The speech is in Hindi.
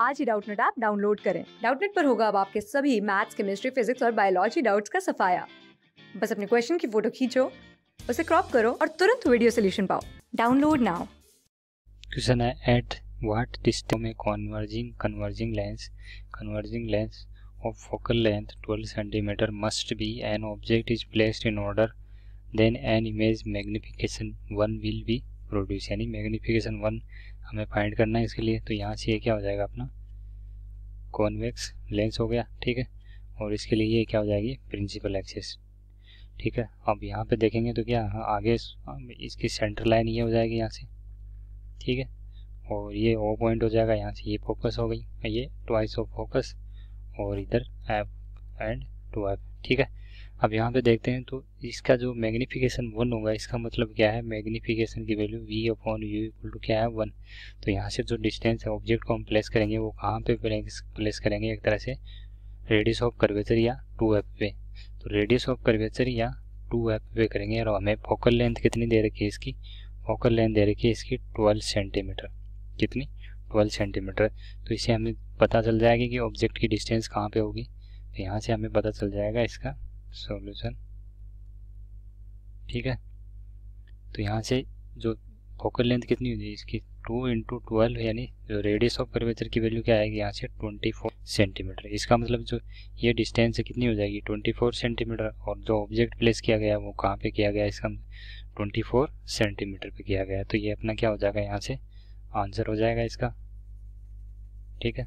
आज ही डाउटनेट ऐप डाउनलोड करें डाउटनेट पर होगा अब आपके सभी मैथ्स केमिस्ट्री फिजिक्स और बायोलॉजी डाउट्स का सफाया बस अपने क्वेश्चन की फोटो खींचो उसे क्रॉप करो और तुरंत वीडियो सोल्यूशन पाओ डाउनलोड नाउ क्वेश्चन है एट व्हाट डिस्टेंस में converging converging lens converging lens of focal length 12 centimetre must be an object is placed in order then an image magnification one will be produce यानी मैग्नीफिकेशन वन हमें फाइंड करना है इसके लिए तो यहाँ से ये क्या हो जाएगा अपना कॉन्वेक्स लेंस हो गया ठीक है और इसके लिए ये क्या हो जाएगी प्रिंसिपल एक्सेस ठीक है अब यहाँ पे देखेंगे तो क्या हाँ, आगे इसकी सेंटर लाइन ये हो जाएगी यहाँ से ठीक है और ये ओ पॉइंट हो जाएगा यहाँ से ये फोकस हो गई ये ट्वाइस ऑफ फोकस और इधर एफ एंड टू एफ ठीक है अब यहाँ पे देखते हैं तो इसका जो मैग्नीफिकेशन वन होगा इसका मतलब क्या है मैग्नीफिकेशन की value v upon u equal to क्या है वन तो यहाँ से जो डिस्टेंस है ऑब्जेक्ट को हम प्लेस करेंगे वो कहाँ पे प्लेस करेंगे एक तरह से रेडियस ऑफ कर्वेचर या टू एफ पे तो रेडियस ऑफ कर्वेचर या टू एफ पे करेंगे और हमें फोकल लेंथ कितनी दे रखी है इसकी फोकल लेंथ दे रखी है इसकी ट्वेल्व सेंटीमीटर कितनी ट्वेल्व सेंटीमीटर तो इसे हमें पता चल जाएगा कि ऑब्जेक्ट की डिस्टेंस कहाँ पर होगी तो यहाँ से हमें पता चल जाएगा इसका सॉल्यूशन ठीक है तो यहाँ से जो फोकल लेंथ कितनी होगी इसकी टू इंटू ट्वेल्व यानी जो रेडियस ऑफ कर्वेचर की वैल्यू क्या आएगी यहाँ से ट्वेंटी फोर सेंटीमीटर इसका मतलब जो ये डिस्टेंस कितनी हो जाएगी ट्वेंटी फोर सेंटीमीटर और जो ऑब्जेक्ट प्लेस किया गया वो कहाँ पे किया गया इसका ट्वेंटी फोर सेंटीमीटर पे किया गया तो ये अपना क्या हो जाएगा यहाँ से आंसर हो जाएगा इसका ठीक है